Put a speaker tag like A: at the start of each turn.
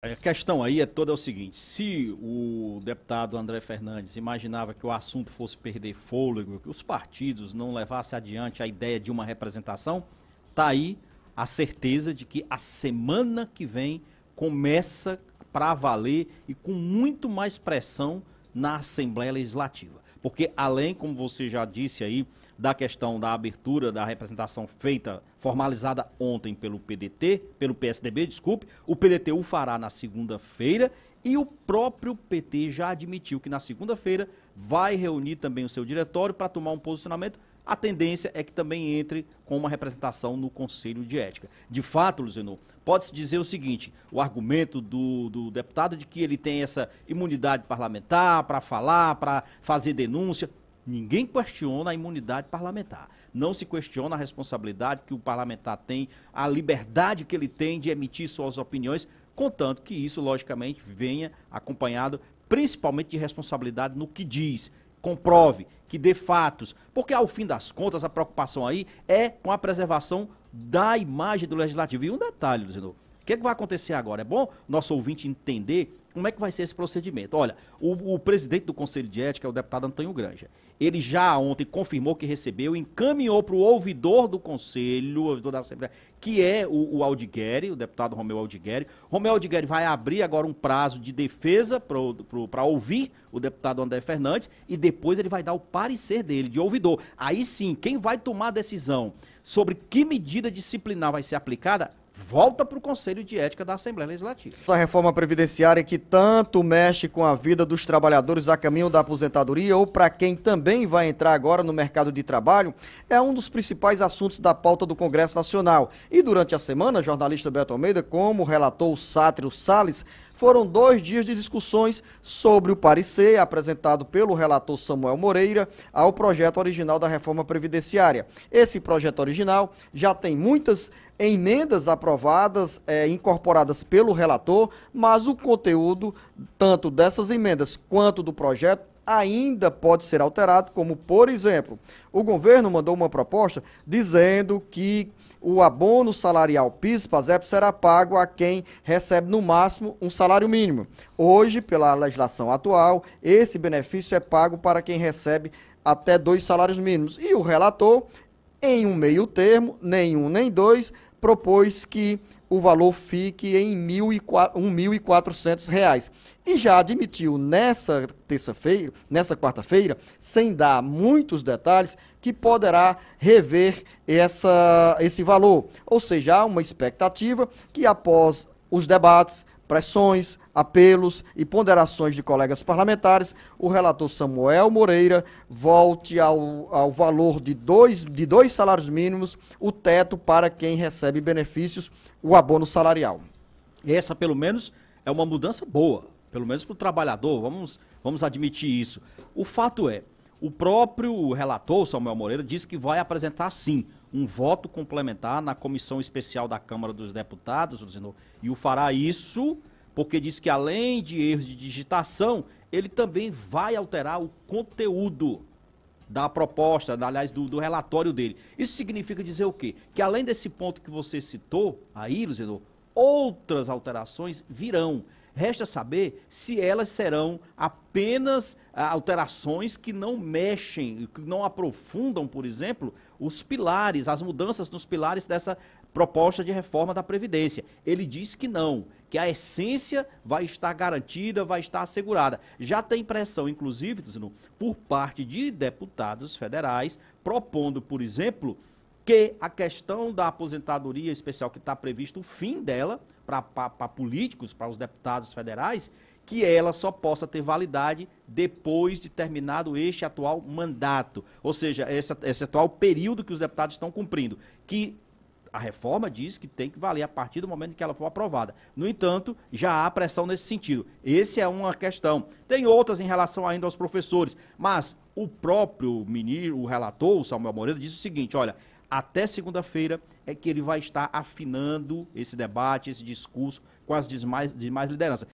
A: A questão aí é toda é o seguinte: se o deputado André Fernandes imaginava que o assunto fosse perder fôlego, que os partidos não levassem adiante a ideia de uma representação, tá aí a certeza de que a semana que vem começa para valer e com muito mais pressão na Assembleia Legislativa. Porque além, como você já disse aí, da questão da abertura da representação feita, formalizada ontem pelo PDT, pelo PSDB, desculpe, o PDT o fará na segunda-feira e o próprio PT já admitiu que na segunda-feira vai reunir também o seu diretório para tomar um posicionamento a tendência é que também entre com uma representação no Conselho de Ética. De fato, Luciano, pode-se dizer o seguinte: o argumento do, do deputado de que ele tem essa imunidade parlamentar para falar, para fazer denúncia, Ninguém questiona a imunidade parlamentar. Não se questiona a responsabilidade que o parlamentar tem, a liberdade que ele tem de emitir suas opiniões, contanto que isso, logicamente, venha acompanhado principalmente de responsabilidade no que diz comprove, que dê fatos. Porque, ao fim das contas, a preocupação aí é com a preservação da imagem do legislativo. E um detalhe, Luzinor. O que, é que vai acontecer agora? É bom nosso ouvinte entender como é que vai ser esse procedimento? Olha, o, o presidente do Conselho de Ética é o deputado Antônio Granja. Ele já ontem confirmou que recebeu, encaminhou para o ouvidor do Conselho, ouvidor da Assembleia, que é o, o Aldigueri, o deputado Romeu Aldigueri. Romeu Aldigueri vai abrir agora um prazo de defesa para ouvir o deputado André Fernandes e depois ele vai dar o parecer dele, de ouvidor. Aí sim, quem vai tomar a decisão sobre que medida disciplinar vai ser aplicada volta para o Conselho de Ética da Assembleia Legislativa.
B: A reforma previdenciária que tanto mexe com a vida dos trabalhadores a caminho da aposentadoria ou para quem também vai entrar agora no mercado de trabalho é um dos principais assuntos da pauta do Congresso Nacional. E durante a semana, jornalista Beto Almeida, como relatou o Sátrio Salles, foram dois dias de discussões sobre o parecer apresentado pelo relator Samuel Moreira ao projeto original da reforma previdenciária. Esse projeto original já tem muitas emendas aprovadas, é, incorporadas pelo relator, mas o conteúdo, tanto dessas emendas quanto do projeto, ainda pode ser alterado, como por exemplo, o governo mandou uma proposta dizendo que o abono salarial PIS PASEP será pago a quem recebe no máximo um salário mínimo. Hoje, pela legislação atual, esse benefício é pago para quem recebe até dois salários mínimos. E o relator, em um meio termo, nem um nem dois, propôs que o valor fique em R$ 1.400. E já admitiu nessa terça-feira, nessa quarta-feira, sem dar muitos detalhes, que poderá rever essa, esse valor. Ou seja, há uma expectativa que após os debates, pressões, apelos e ponderações de colegas parlamentares, o relator Samuel Moreira volte ao, ao valor de dois, de dois salários mínimos o teto para quem recebe benefícios, o abono salarial. essa, pelo menos,
A: é uma mudança boa, pelo menos para o trabalhador, vamos, vamos admitir isso. O fato é, o próprio relator, Samuel Moreira, disse que vai apresentar sim um voto complementar na comissão especial da Câmara dos Deputados, Luzinor, e o fará isso porque diz que além de erros de digitação, ele também vai alterar o conteúdo da proposta, aliás, do, do, relatório dele. Isso significa dizer o quê? Que além desse ponto que você citou, aí, Luzenor, outras alterações virão. Resta saber se elas serão apenas ah, alterações que não mexem, que não aprofundam, por exemplo, os pilares, as mudanças nos pilares dessa proposta de reforma da Previdência. Ele diz que não, que a essência vai estar garantida, vai estar assegurada. Já tem pressão, inclusive, por parte de deputados federais, propondo, por exemplo, que a questão da aposentadoria especial que está previsto o fim dela para políticos, para os deputados federais, que ela só possa ter validade depois de terminado este atual mandato, ou seja, esse, esse atual período que os deputados estão cumprindo, que a reforma diz que tem que valer a partir do momento que ela for aprovada. No entanto, já há pressão nesse sentido. Essa é uma questão. Tem outras em relação ainda aos professores, mas o próprio ministro, o relator, o Samuel Moreira, disse o seguinte: olha, até segunda-feira é que ele vai estar afinando esse debate, esse discurso com as demais, demais lideranças.